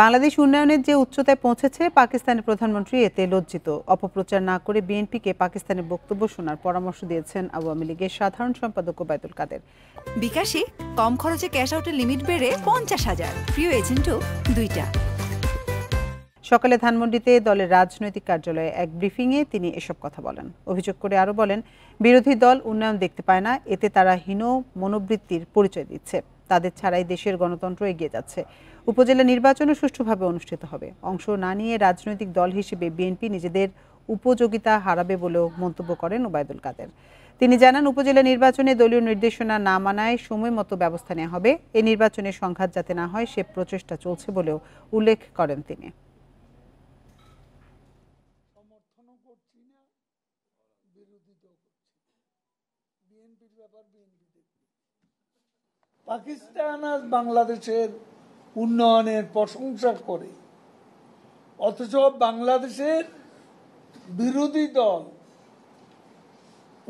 বাংলাদেশ উন্নয়নের যে উচ্চতায় পৌঁছেছে পাকিস্তানের প্রধানমন্ত্রী এতে লজ্জিত অপপ্রচার না করে বিএনপিকে পাকিস্তানের বক্তব্য শোনার পরামর্শ দিয়েছেন আওয়ামী লীগের সাধারণ সম্পাদক ওবায়দুল কাদের বিকাশে কম খরচে ক্যাশ আউটের লিমিট বেড়ে পঞ্চাশ হাজার প্রিয় এজেন্টও দুইটা সকালে ধানমন্ডিতে দলের রাজনৈতিক কার্যালয়ে এক ব্রিফিংয়ে তিনি এসব কথা বলেন অভিযোগ করে আরও বলেন বিরোধী দল উন্নয়ন দেখতে পায় না এতে তারা হীন মনোবৃত্তির পরিচয় দিচ্ছে তাদের ছাড়াই দেশের গণতন্ত্র এগিয়ে যাচ্ছে উপজেলা নির্বাচনও সুষ্ঠুভাবে অনুষ্ঠিত হবে অংশ না নিয়ে রাজনৈতিক দল হিসেবে বিএনপি নিজেদের উপযোগিতা হারাবে বলেও মন্তব্য করেন ওবায়দুল কাদের তিনি জানান উপজেলা নির্বাচনে দলীয় নির্দেশনা না মানায় সময় মতো ব্যবস্থা নেওয়া হবে এ নির্বাচনে সংঘাত যাতে না হয় সে প্রচেষ্টা চলছে বলেও উল্লেখ করেন তিনি বিএনপির ব্যাপার বিএনপি দেখবে পাকিস্তান আজ বাংলাদেশের উন্নয়নের প্রশংসা করে অথচ বাংলাদেশের বিরোধী দল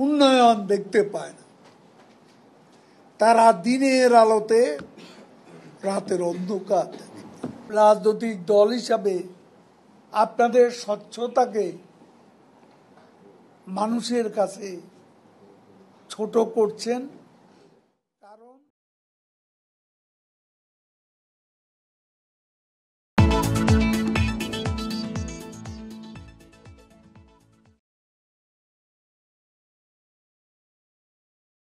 উন্নয়ন দেখতে পায় না তারা দিনের আলোতে রাতের অন্ধকার রাজনৈতিক দল হিসাবে আপনাদের স্বচ্ছতাকে মানুষের কাছে ছোট করছেন